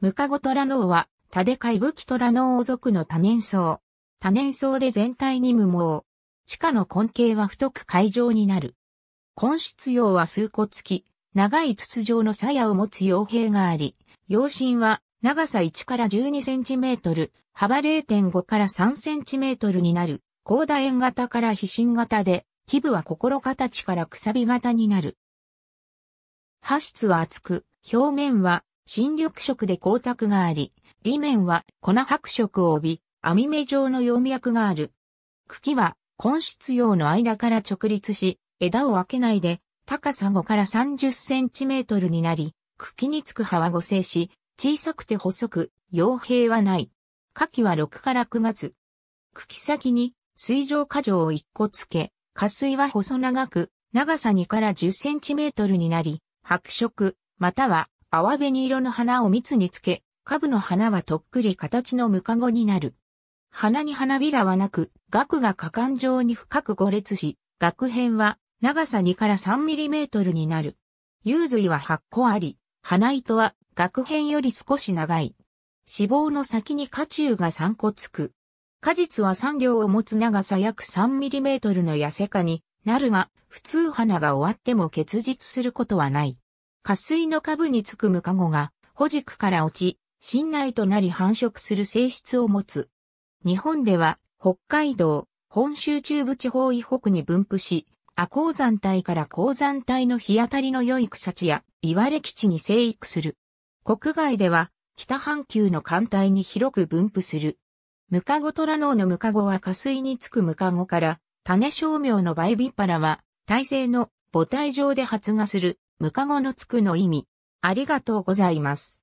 ムカゴトラノウは、タデカイブキトラノオ属の多年草。多年草で全体に無毛。地下の根茎は太く海上になる。根質葉は数個付き、長い筒状の鞘を持つ葉兵があり、葉身は長さ1から12センチメートル、幅0.5から3センチメートルになる、高楕円型から飛信型で、基部は心形からくさび型になる。葉質は厚く、表面は新緑色で光沢があり、裏面は粉白色を帯び、網目状の葉脈がある。茎は根室葉の間から直立し、枝を分けないで、高さ5から30センチメートルになり、茎につく葉は5性し、小さくて細く、葉平はない。夏季は6から9月。茎先に水上果状を1個つけ、下水は細長く、長さ2から10センチメートルになり、白色、または淡紅色の花を蜜につけ、株の花はとっくり形のムカゴになる。花に花びらはなく、額が果敢状に深く五列し、額編は長さ2から3ミリメートルになる。幽髄は8個あり、花糸は額編より少し長い。脂肪の先に花柱が3個つく。果実は産業を持つ長さ約3ミリメートルの痩せ花になるが、普通花が終わっても結実することはない。下水の下部につくムカゴが、保軸から落ち、新内となり繁殖する性質を持つ。日本では、北海道、本州中部地方以北に分布し、亜鉱山帯から鉱山帯の日当たりの良い草地や岩れ基地に生育する。国外では、北半球の艦隊に広く分布する。ムカゴトラノオのムカゴは下水につくムカゴから、種商苗のバイビッパラは、体勢の母体上で発芽するムカゴのつくの意味。ありがとうございます。